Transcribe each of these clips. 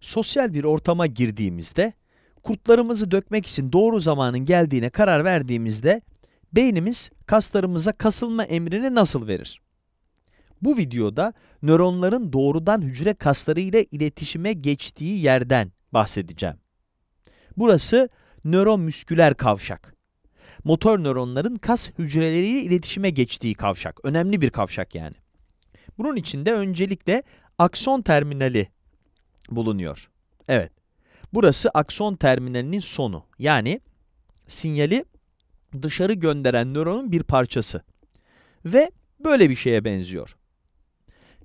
sosyal bir ortama girdiğimizde, kurtlarımızı dökmek için doğru zamanın geldiğine karar verdiğimizde, beynimiz kaslarımıza kasılma emrini nasıl verir? Bu videoda nöronların doğrudan hücre kasları ile iletişime geçtiği yerden bahsedeceğim. Burası nöromüsküler kavşak. Motor nöronların kas hücreleriyle iletişime geçtiği kavşak. Önemli bir kavşak yani. Bunun için de öncelikle akson terminali bulunuyor. Evet. Burası akson terminalinin sonu. Yani sinyali dışarı gönderen nöronun bir parçası. Ve böyle bir şeye benziyor.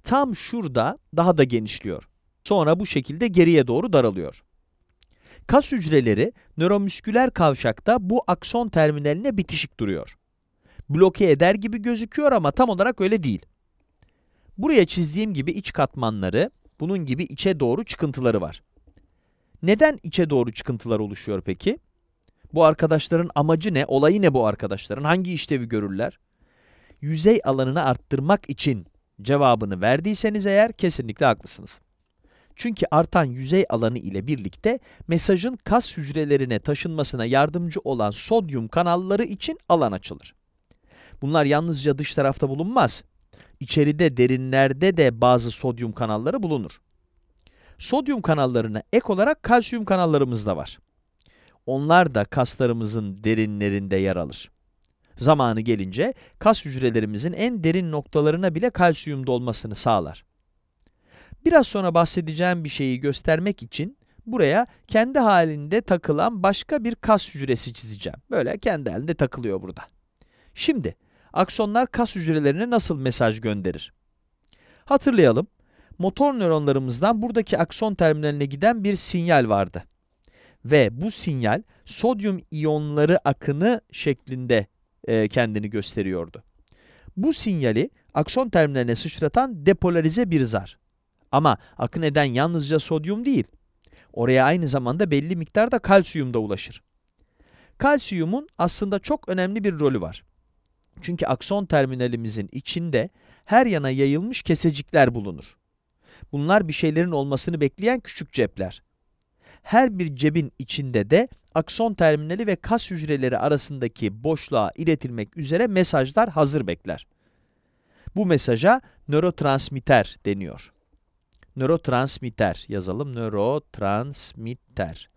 Tam şurada daha da genişliyor. Sonra bu şekilde geriye doğru daralıyor. Kas hücreleri nöromüsküler kavşakta bu akson terminaline bitişik duruyor. Bloke eder gibi gözüküyor ama tam olarak öyle değil. Buraya çizdiğim gibi iç katmanları bunun gibi içe doğru çıkıntıları var. Neden içe doğru çıkıntılar oluşuyor peki? Bu arkadaşların amacı ne? Olayı ne bu arkadaşların? Hangi işlevi görürler? Yüzey alanını arttırmak için cevabını verdiyseniz eğer kesinlikle haklısınız. Çünkü artan yüzey alanı ile birlikte mesajın kas hücrelerine taşınmasına yardımcı olan sodyum kanalları için alan açılır. Bunlar yalnızca dış tarafta bulunmaz içeride derinlerde de bazı sodyum kanalları bulunur. Sodyum kanallarına ek olarak kalsiyum kanallarımız da var. Onlar da kaslarımızın derinlerinde yer alır. Zamanı gelince kas hücrelerimizin en derin noktalarına bile kalsiyum dolmasını sağlar. Biraz sonra bahsedeceğim bir şeyi göstermek için buraya kendi halinde takılan başka bir kas hücresi çizeceğim. Böyle kendi halinde takılıyor burada. Şimdi aksonlar kas hücrelerine nasıl mesaj gönderir? Hatırlayalım, motor nöronlarımızdan buradaki akson terminaline giden bir sinyal vardı. Ve bu sinyal sodyum iyonları akını şeklinde e, kendini gösteriyordu. Bu sinyali akson terminaline sıçratan depolarize bir zar. Ama akın eden yalnızca sodyum değil. Oraya aynı zamanda belli miktarda kalsiyum da ulaşır. Kalsiyumun aslında çok önemli bir rolü var. Çünkü akson terminalimizin içinde her yana yayılmış kesecikler bulunur. Bunlar bir şeylerin olmasını bekleyen küçük cepler. Her bir cebin içinde de akson terminali ve kas hücreleri arasındaki boşluğa iletilmek üzere mesajlar hazır bekler. Bu mesaja nörotransmitter deniyor. Nörotransmitter yazalım. Nörotransmitter.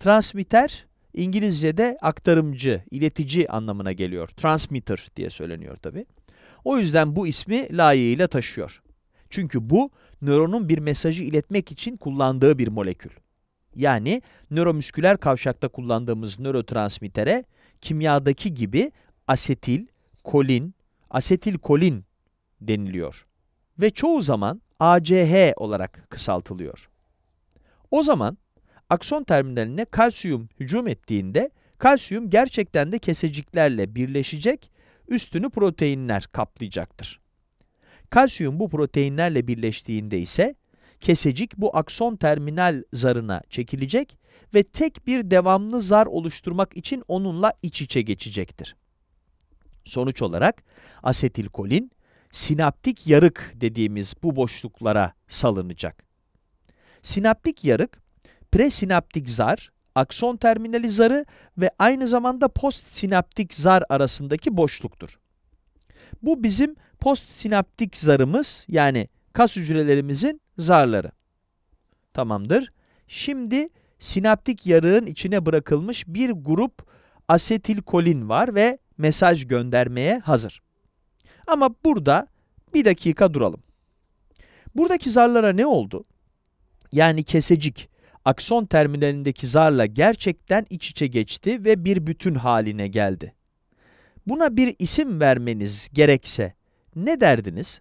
Transmitter İngilizce'de aktarımcı, iletici anlamına geliyor. Transmitter diye söyleniyor tabi. O yüzden bu ismi layığıyla taşıyor. Çünkü bu nöronun bir mesajı iletmek için kullandığı bir molekül. Yani nöromüsküler kavşakta kullandığımız nörotransmitere kimyadaki gibi asetil, kolin, asetil kolin deniliyor. Ve çoğu zaman ACH olarak kısaltılıyor. O zaman akson terminaline kalsiyum hücum ettiğinde kalsiyum gerçekten de keseciklerle birleşecek, üstünü proteinler kaplayacaktır. Kalsiyum bu proteinlerle birleştiğinde ise kesecik bu akson terminal zarına çekilecek ve tek bir devamlı zar oluşturmak için onunla iç içe geçecektir. Sonuç olarak asetilkolin sinaptik yarık dediğimiz bu boşluklara salınacak. Sinaptik yarık presinaptik zar, akson terminali zarı ve aynı zamanda postsinaptik zar arasındaki boşluktur. Bu bizim postsinaptik zarımız yani kas hücrelerimizin zarları. Tamamdır. Şimdi sinaptik yarığın içine bırakılmış bir grup asetilkolin var ve mesaj göndermeye hazır. Ama burada bir dakika duralım. Buradaki zarlara ne oldu? Yani kesecik, akson terminalindeki zarla gerçekten iç içe geçti ve bir bütün haline geldi. Buna bir isim vermeniz gerekse ne derdiniz?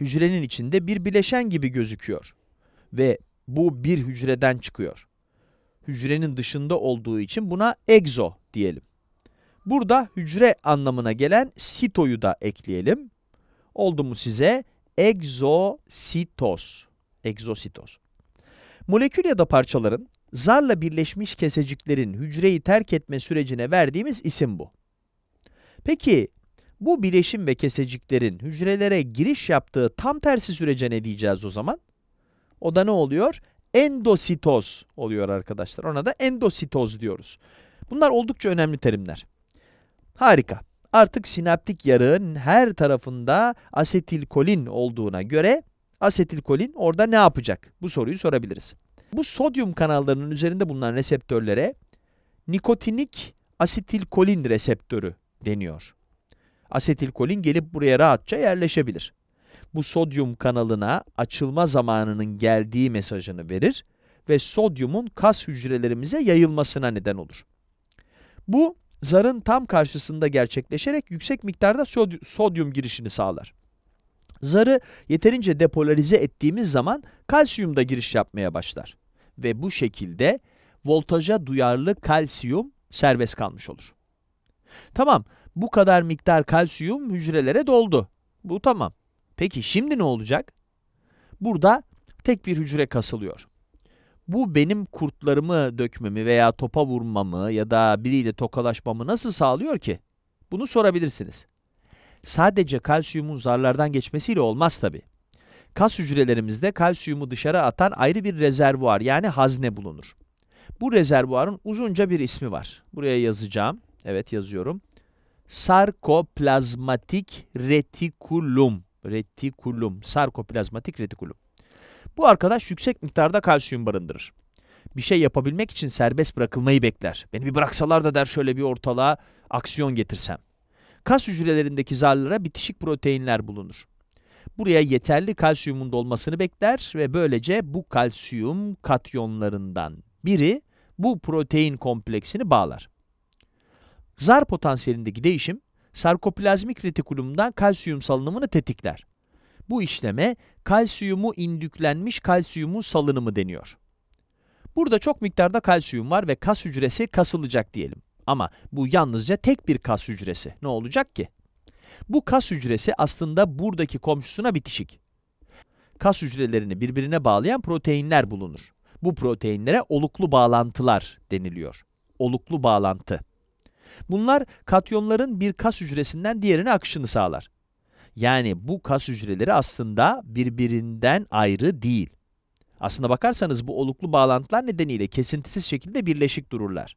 Hücrenin içinde bir bileşen gibi gözüküyor ve bu bir hücreden çıkıyor. Hücrenin dışında olduğu için buna egzo diyelim. Burada hücre anlamına gelen sitoyu da ekleyelim. Oldu mu size? Egzositoz. Egzositoz. Molekül ya da parçaların zarla birleşmiş keseciklerin hücreyi terk etme sürecine verdiğimiz isim bu. Peki bu bileşim ve keseciklerin hücrelere giriş yaptığı tam tersi sürece ne diyeceğiz o zaman? O da ne oluyor? Endositoz oluyor arkadaşlar. Ona da endositoz diyoruz. Bunlar oldukça önemli terimler. Harika. Artık sinaptik yarığın her tarafında asetilkolin olduğuna göre asetilkolin orada ne yapacak? Bu soruyu sorabiliriz. Bu sodyum kanallarının üzerinde bulunan reseptörlere nikotinik asetilkolin reseptörü deniyor. Asetilkolin gelip buraya rahatça yerleşebilir. Bu sodyum kanalına açılma zamanının geldiği mesajını verir ve sodyumun kas hücrelerimize yayılmasına neden olur. Bu zarın tam karşısında gerçekleşerek yüksek miktarda sodyum girişini sağlar. Zarı yeterince depolarize ettiğimiz zaman kalsiyum da giriş yapmaya başlar. Ve bu şekilde voltaja duyarlı kalsiyum serbest kalmış olur. Tamam, bu kadar miktar kalsiyum hücrelere doldu. Bu tamam. Peki şimdi ne olacak? Burada tek bir hücre kasılıyor. Bu benim kurtlarımı dökmemi veya topa vurmamı ya da biriyle tokalaşmamı nasıl sağlıyor ki? Bunu sorabilirsiniz sadece kalsiyumun zarlardan geçmesiyle olmaz tabi. Kas hücrelerimizde kalsiyumu dışarı atan ayrı bir rezervuar yani hazne bulunur. Bu rezervuarın uzunca bir ismi var. Buraya yazacağım. Evet yazıyorum. Sarkoplazmatik retikulum. Retikulum. Sarkoplazmatik retikulum. Bu arkadaş yüksek miktarda kalsiyum barındırır. Bir şey yapabilmek için serbest bırakılmayı bekler. Beni bir bıraksalar da der şöyle bir ortalığa aksiyon getirsem. Kas hücrelerindeki zarlara bitişik proteinler bulunur. Buraya yeterli kalsiyumun dolmasını bekler ve böylece bu kalsiyum katyonlarından biri bu protein kompleksini bağlar. Zar potansiyelindeki değişim sarkoplazmik retikulumdan kalsiyum salınımını tetikler. Bu işleme kalsiyumu indüklenmiş kalsiyumun salınımı deniyor. Burada çok miktarda kalsiyum var ve kas hücresi kasılacak diyelim. Ama bu yalnızca tek bir kas hücresi. Ne olacak ki? Bu kas hücresi aslında buradaki komşusuna bitişik. Kas hücrelerini birbirine bağlayan proteinler bulunur. Bu proteinlere oluklu bağlantılar deniliyor. Oluklu bağlantı. Bunlar katyonların bir kas hücresinden diğerine akışını sağlar. Yani bu kas hücreleri aslında birbirinden ayrı değil. Aslına bakarsanız bu oluklu bağlantılar nedeniyle kesintisiz şekilde birleşik dururlar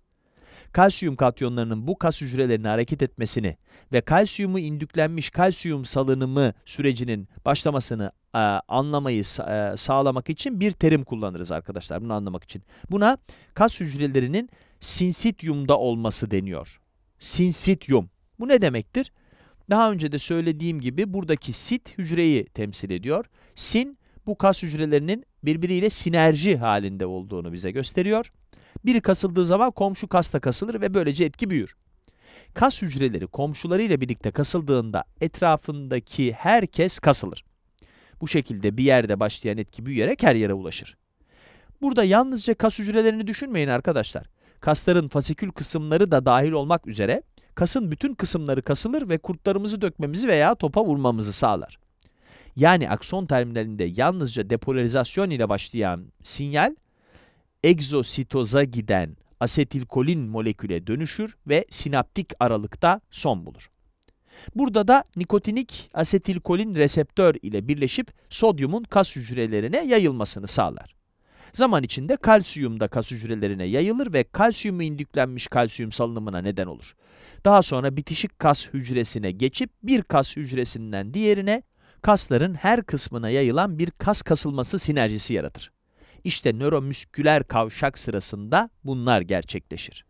kalsiyum katyonlarının bu kas hücrelerine hareket etmesini ve kalsiyumu indüklenmiş kalsiyum salınımı sürecinin başlamasını e, anlamayı e, sağlamak için bir terim kullanırız arkadaşlar bunu anlamak için. Buna kas hücrelerinin sinsityumda olması deniyor. Sinsityum. Bu ne demektir? Daha önce de söylediğim gibi buradaki sit hücreyi temsil ediyor. Sin bu kas hücrelerinin birbiriyle sinerji halinde olduğunu bize gösteriyor. Biri kasıldığı zaman komşu kas da kasılır ve böylece etki büyür. Kas hücreleri komşularıyla birlikte kasıldığında etrafındaki herkes kasılır. Bu şekilde bir yerde başlayan etki büyüyerek her yere ulaşır. Burada yalnızca kas hücrelerini düşünmeyin arkadaşlar. Kasların fasikül kısımları da dahil olmak üzere kasın bütün kısımları kasılır ve kurtlarımızı dökmemizi veya topa vurmamızı sağlar. Yani akson terminalinde yalnızca depolarizasyon ile başlayan sinyal egzositoza giden asetilkolin moleküle dönüşür ve sinaptik aralıkta son bulur. Burada da nikotinik asetilkolin reseptör ile birleşip sodyumun kas hücrelerine yayılmasını sağlar. Zaman içinde kalsiyum da kas hücrelerine yayılır ve kalsiyumu indüklenmiş kalsiyum salınımına neden olur. Daha sonra bitişik kas hücresine geçip bir kas hücresinden diğerine kasların her kısmına yayılan bir kas kasılması sinerjisi yaratır. İşte nöromüsküler kavşak sırasında bunlar gerçekleşir.